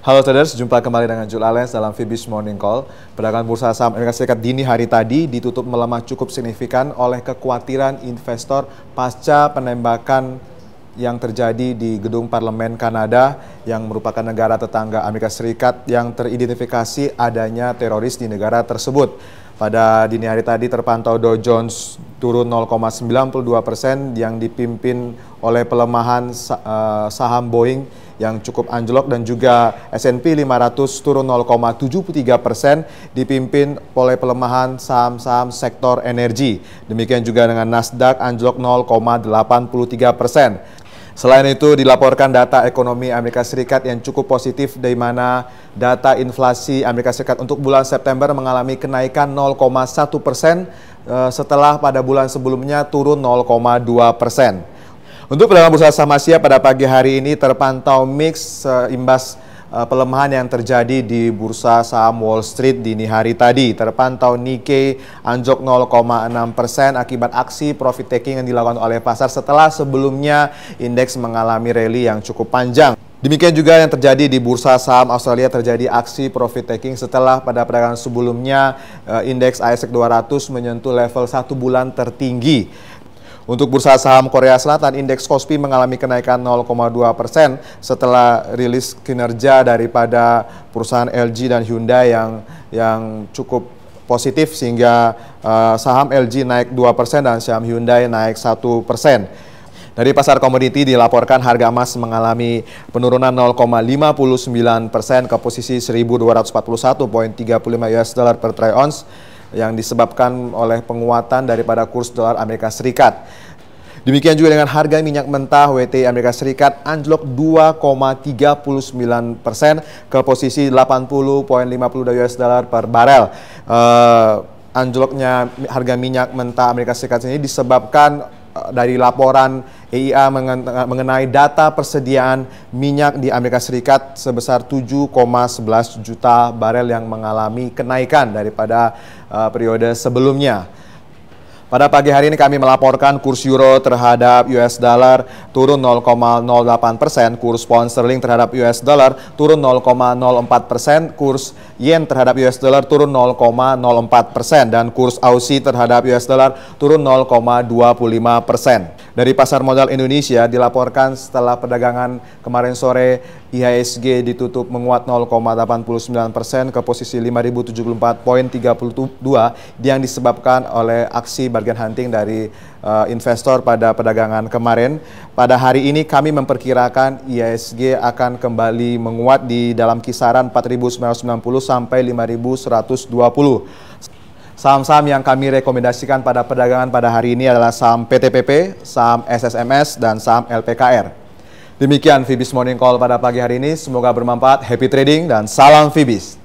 Halo traders, jumpa kembali dengan Jul Alens dalam Fibish Morning Call. Perdagangan bursa saham Amerika Serikat dini hari tadi ditutup melemah cukup signifikan oleh kekhawatiran investor pasca penembakan yang terjadi di gedung parlemen Kanada yang merupakan negara tetangga Amerika Serikat yang teridentifikasi adanya teroris di negara tersebut. Pada dini hari tadi terpantau Dow Jones turun 0,92 persen yang dipimpin oleh pelemahan eh, saham Boeing yang cukup anjlok dan juga S&P 500 turun 0,73 persen dipimpin oleh pelemahan saham-saham sektor energi. Demikian juga dengan Nasdaq anjlok 0,83 persen. Selain itu dilaporkan data ekonomi Amerika Serikat yang cukup positif di mana data inflasi Amerika Serikat untuk bulan September mengalami kenaikan 0,1 persen eh, setelah pada bulan sebelumnya turun 0,2 persen. Untuk perdagangan bursa saham Asia pada pagi hari ini terpantau mix eh, imbas Eh, pelemahan yang terjadi di bursa saham Wall Street dini hari tadi. Terpantau Nikkei anjok 0,6 persen akibat aksi profit taking yang dilakukan oleh pasar setelah sebelumnya indeks mengalami rally yang cukup panjang. Demikian juga yang terjadi di bursa saham Australia terjadi aksi profit taking setelah pada perdagangan sebelumnya eh, indeks ASX 200 menyentuh level satu bulan tertinggi. Untuk bursa saham Korea Selatan, indeks Kospi mengalami kenaikan 0,2 persen setelah rilis kinerja daripada perusahaan LG dan Hyundai yang yang cukup positif sehingga uh, saham LG naik 2% persen dan saham Hyundai naik 1%. persen. Dari pasar komoditi dilaporkan harga emas mengalami penurunan 0,59 persen ke posisi 1.241.35 US dollar per troy ounce yang disebabkan oleh penguatan daripada kurs dolar Amerika Serikat. Demikian juga dengan harga minyak mentah WTI Amerika Serikat anjlok 2,39 persen ke posisi 80.50 US dollar per barel. Uh, anjloknya harga minyak mentah Amerika Serikat ini disebabkan eh, dari laporan EIA mengenai data persediaan minyak di Amerika Serikat sebesar 7,11 juta barel yang mengalami kenaikan daripada eh, periode sebelumnya. Pada pagi hari ini kami melaporkan kurs euro terhadap US dollar turun 0,08 persen, kurs pound sterling terhadap US dollar turun 0,04 persen, kurs yen terhadap US dollar turun 0,04 persen, dan kurs Aussie terhadap US dollar turun 0,25 persen dari pasar modal Indonesia dilaporkan setelah perdagangan kemarin sore IHSG ditutup menguat 0,89 persen ke posisi 5.074.32 yang disebabkan oleh aksi bargain hunting dari uh, investor pada perdagangan kemarin. Pada hari ini kami memperkirakan IHSG akan kembali menguat di dalam kisaran 4.990 sampai 5.120. Saham-saham yang kami rekomendasikan pada perdagangan pada hari ini adalah saham PTPP, saham SSMS, dan saham LPKR. Demikian Fibis Morning Call pada pagi hari ini. Semoga bermanfaat. Happy trading dan salam Fibis.